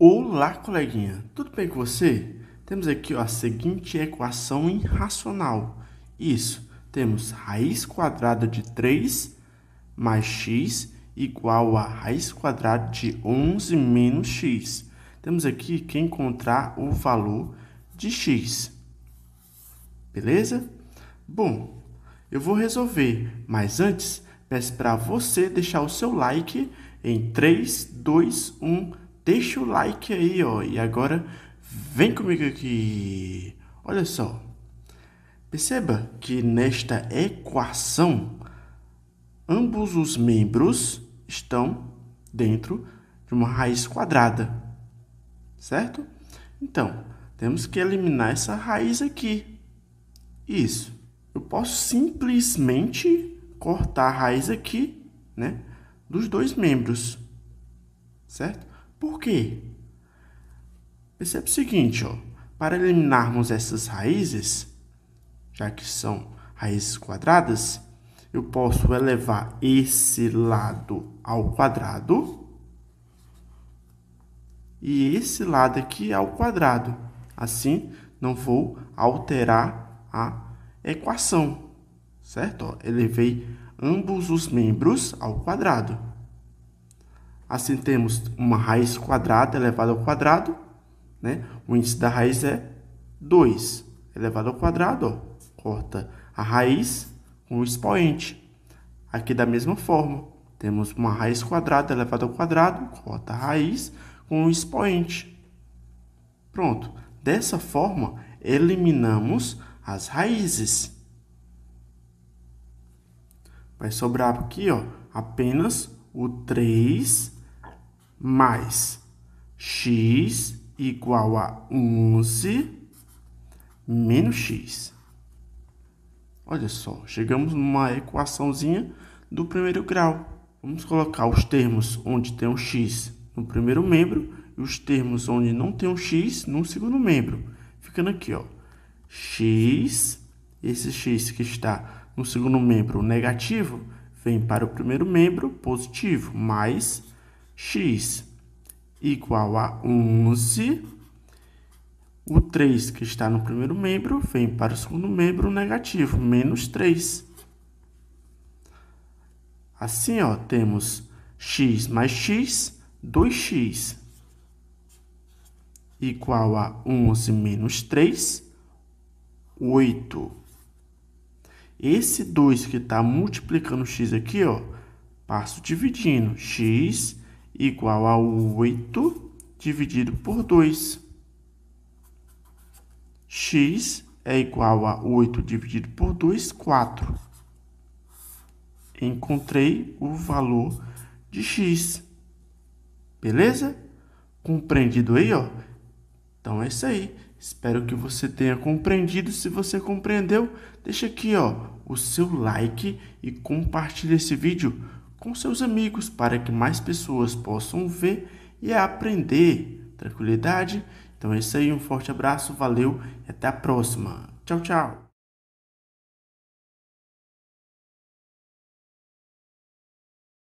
Olá, coleguinha. Tudo bem com você? Temos aqui ó, a seguinte equação irracional. Isso, temos raiz quadrada de 3 mais x igual a raiz quadrada de 11 menos x. Temos aqui que encontrar o valor de x. Beleza? Bom, eu vou resolver, mas antes peço para você deixar o seu like em 3, 2, 1 deixa o like aí, ó. E agora vem comigo aqui. Olha só. Perceba que nesta equação ambos os membros estão dentro de uma raiz quadrada. Certo? Então, temos que eliminar essa raiz aqui. Isso. Eu posso simplesmente cortar a raiz aqui, né, dos dois membros. Certo? Por quê? Percebe o seguinte, ó. Para eliminarmos essas raízes, já que são raízes quadradas, eu posso elevar esse lado ao quadrado e esse lado aqui ao quadrado. Assim, não vou alterar a equação, certo? Ó, elevei ambos os membros ao quadrado. Assim temos uma raiz quadrada elevada ao quadrado, né? O índice da raiz é 2 elevado ao quadrado, ó. corta a raiz com o expoente. Aqui da mesma forma, temos uma raiz quadrada elevada ao quadrado, corta a raiz com o expoente. Pronto. Dessa forma, eliminamos as raízes. Vai sobrar aqui, ó, apenas o 3 mais x igual a 11 menos x. Olha só, chegamos numa equaçãozinha do primeiro grau. Vamos colocar os termos onde tem um x no primeiro membro e os termos onde não tem um x no segundo membro. Ficando aqui, ó, x, esse x que está no segundo membro negativo, vem para o primeiro membro positivo, mais x igual a 11. O 3 que está no primeiro membro vem para o segundo membro negativo, menos 3. Assim, ó, temos x mais x, 2x igual a 11 menos 3, 8. Esse 2 que está multiplicando x aqui, ó, passo dividindo. x igual a 8 dividido por 2. x é igual a 8 dividido por 2, 4. Encontrei o valor de x. Beleza? Compreendido aí, ó? Então é isso aí. Espero que você tenha compreendido. Se você compreendeu, deixa aqui, ó, o seu like e compartilha esse vídeo com seus amigos para que mais pessoas possam ver e aprender. Tranquilidade? Então é isso aí, um forte abraço, valeu e até a próxima. Tchau, tchau!